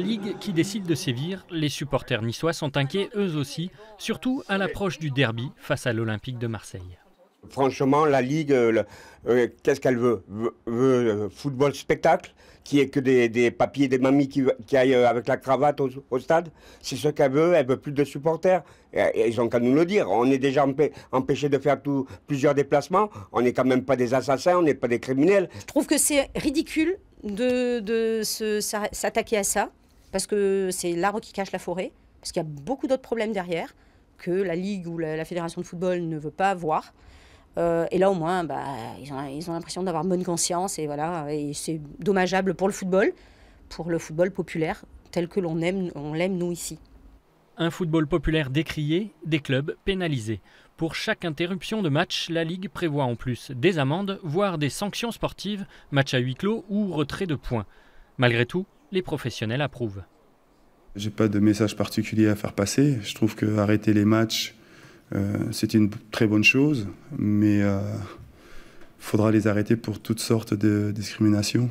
Ligue qui décide de sévir, les supporters niçois sont inquiets eux aussi, surtout à l'approche du derby face à l'Olympique de Marseille. Franchement, la Ligue, euh, euh, qu'est-ce qu'elle veut, veut, euh, football spectacle, qui est que des, des papiers, des mamies qui, qui, aillent avec la cravate au, stade. C'est ce qu'elle veut, elle veut plus de supporters. Et, ils ont qu'à nous le dire. On est déjà empêché empêchés de faire plusieurs déplacements. On n'est quand même pas des assassins, on n'est pas des criminels. Je trouve que c'est ridicule de s'attaquer à ça parce que c'est l'arbre qui cache la forêt, parce qu'il y a beaucoup d'autres problèmes derrière que la Ligue ou la, Fédération de football ne veut pas voir. Euh, et là, au moins, bah, ils ont, l'impression d'avoir bonne conscience, et voilà, c'est dommageable pour le football, pour le football populaire tel que l'on aime, on l'aime nous ici. Un football populaire décrié, des clubs pénalisés. Pour chaque interruption de match, la Ligue prévoit en plus des amendes, voire des sanctions sportives, match à huis clos ou retrait de points. Malgré tout, les professionnels approuvent. J'ai pas de message particulier à faire passer. Je trouve que arrêter les matchs, euh, c'est une très bonne chose, mais euh, faudra les arrêter pour toutes sortes de discriminations.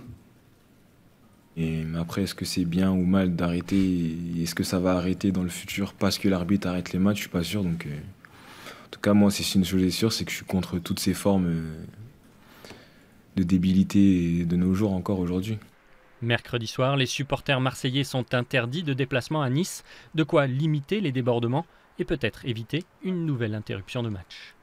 Et après, est-ce que c'est bien ou mal d'arrêter Est-ce que ça va arrêter dans le futur parce que l'arbitre arrête les matchs Je suis pas sûr. Donc, euh, en tout cas, moi, c'est une chose est sûre, c'est que je suis contre toutes ces formes de débilité de nos jours encore aujourd'hui. Mercredi soir, les supporters marseillais sont interdits de déplacement à Nice, de quoi limiter les débordements et peut-être éviter une nouvelle interruption de match.